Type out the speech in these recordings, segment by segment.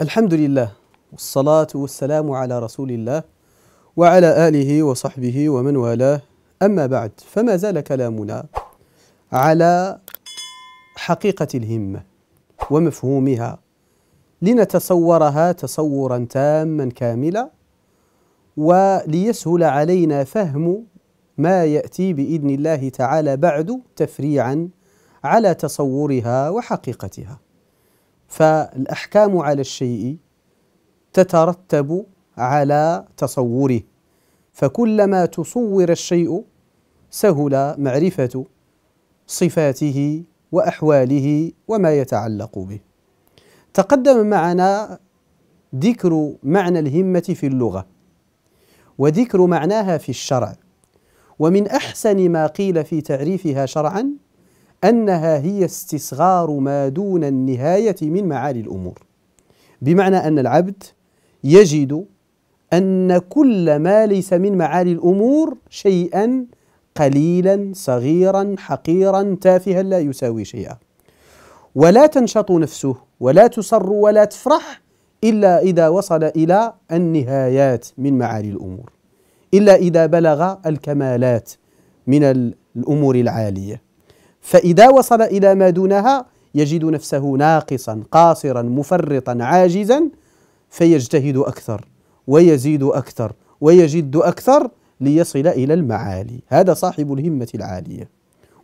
الحمد لله والصلاة والسلام على رسول الله وعلى آله وصحبه ومن والاه أما بعد فما زال كلامنا على حقيقة الهمة ومفهومها لنتصورها تصورا تاما كاملا وليسهل علينا فهم ما يأتي بإذن الله تعالى بعد تفريعا على تصورها وحقيقتها فالأحكام على الشيء تترتب على تصوره فكلما تصور الشيء سهل معرفة صفاته وأحواله وما يتعلق به تقدم معنا ذكر معنى الهمة في اللغة وذكر معناها في الشرع ومن أحسن ما قيل في تعريفها شرعا أنها هي استصغار ما دون النهاية من معالي الأمور بمعنى أن العبد يجد أن كل ما ليس من معالي الأمور شيئا قليلا صغيرا حقيرا تافها لا يساوي شيئا ولا تنشط نفسه ولا تسر ولا تفرح إلا إذا وصل إلى النهايات من معالي الأمور إلا إذا بلغ الكمالات من الأمور العالية فإذا وصل إلى ما دونها يجد نفسه ناقصا قاصرا مفرطا عاجزا فيجتهد أكثر ويزيد أكثر ويجد أكثر ليصل إلى المعالي هذا صاحب الهمة العالية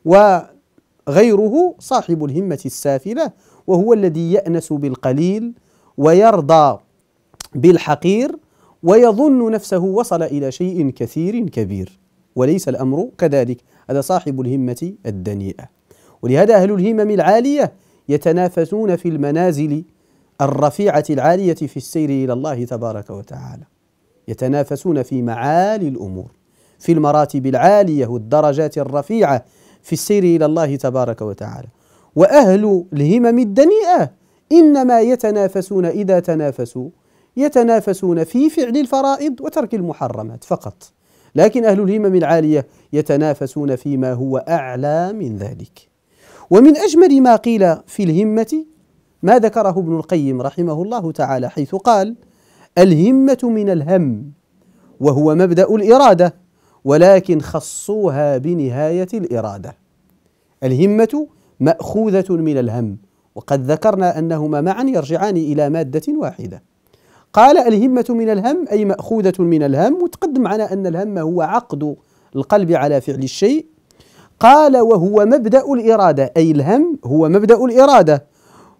وغيره صاحب الهمة السافلة وهو الذي يأنس بالقليل ويرضى بالحقير ويظن نفسه وصل إلى شيء كثير كبير وليس الأمر كذلك هذا صاحب الهمة الدنيئة ولهذا أهل الهمم العالية يتنافسون في المنازل الرفيعة العالية في السير إلى الله تبارك وتعالى يتنافسون في معالي الأمور في المراتب العالية والدرجات الرفيعة في السير إلى الله تبارك وتعالى وأهل الهمم الدنيئة إنما يتنافسون إذا تنافسوا يتنافسون في فعل الفرائض وترك المحرمات فقط لكن أهل الهمم العالية يتنافسون فيما هو أعلى من ذلك ومن أجمل ما قيل في الهمة ما ذكره ابن القيم رحمه الله تعالى حيث قال الهمة من الهم وهو مبدأ الإرادة ولكن خصوها بنهاية الإرادة الهمة مأخوذة من الهم وقد ذكرنا أنهما معا يرجعان إلى مادة واحدة قال الهمة من الهم أي مأخوذة من الهم وتقدم معنا أن الهم هو عقد القلب على فعل الشيء قال وهو مبدأ الإرادة أي الهم هو مبدأ الإرادة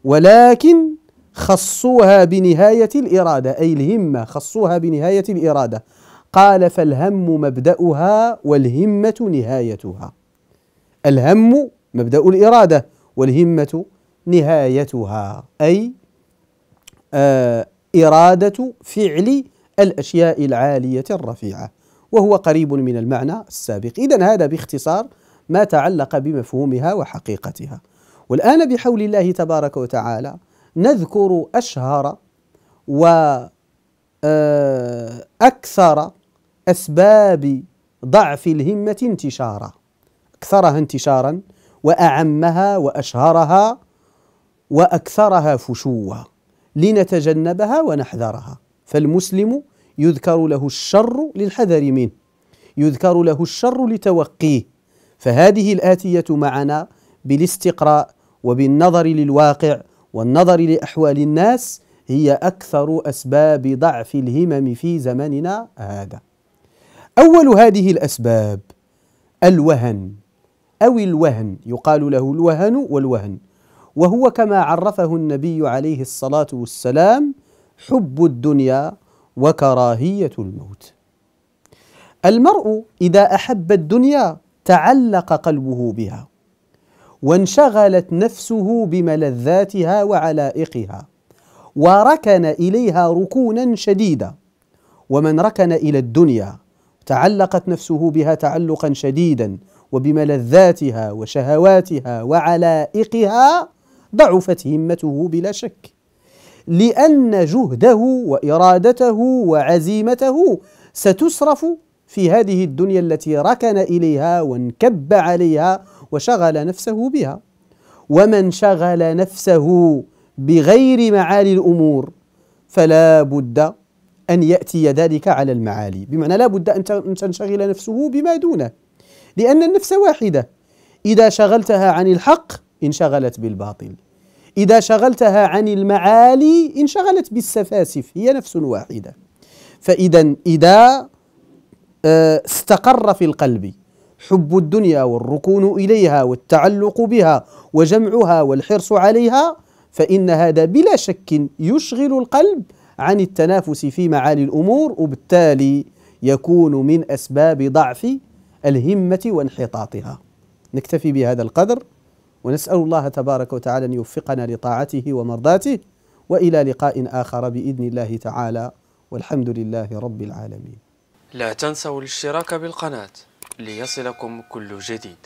ولكن خصوها بنهاية الإرادة أي الهمة خصوها بنهاية الإرادة قال فالهم مبدأها والهمة نهايتها الهم مبدأ الإرادة والهمة نهايتها أي آه إرادة فعل الأشياء العالية الرفيعة وهو قريب من المعنى السابق إذا هذا باختصار ما تعلق بمفهومها وحقيقتها والآن بحول الله تبارك وتعالى نذكر أشهر وأكثر آه، أسباب ضعف الهمة انتشارا أكثرها انتشارا وأعمها وأشهرها وأكثرها فشوة لنتجنبها ونحذرها فالمسلم يذكر له الشر للحذر منه يذكر له الشر لتوقيه فهذه الاتيه معنا بالاستقراء وبالنظر للواقع والنظر لاحوال الناس هي اكثر اسباب ضعف الهمم في زمننا هذا اول هذه الاسباب الوهن او الوهن يقال له الوهن والوهن وهو كما عرفه النبي عليه الصلاه والسلام حب الدنيا وكراهيه الموت المرء اذا احب الدنيا تعلق قلبه بها وانشغلت نفسه بملذاتها وعلائقها وركن اليها ركونا شديدا ومن ركن الى الدنيا تعلقت نفسه بها تعلقا شديدا وبملذاتها وشهواتها وعلائقها ضعفت همته بلا شك لأن جهده وإرادته وعزيمته ستصرف في هذه الدنيا التي ركن إليها وانكب عليها وشغل نفسه بها ومن شغل نفسه بغير معالي الأمور فلا بد أن يأتي ذلك على المعالي بمعنى لا بد أن تنشغل نفسه بما دونه لأن النفس واحدة إذا شغلتها عن الحق انشغلت بالباطل إذا شغلتها عن المعالي انشغلت بالسفاسف هي نفس واحدة فإذا إذا آه، استقر في القلب حب الدنيا والركون إليها والتعلق بها وجمعها والحرص عليها فإن هذا بلا شك يشغل القلب عن التنافس في معالي الأمور وبالتالي يكون من أسباب ضعف الهمة وانحطاطها نكتفي بهذا القدر ونسأل الله تبارك وتعالى أن يوفقنا لطاعته ومرضاته وإلى لقاء آخر بإذن الله تعالى والحمد لله رب العالمين لا تنسوا الاشتراك بالقناة ليصلكم كل جديد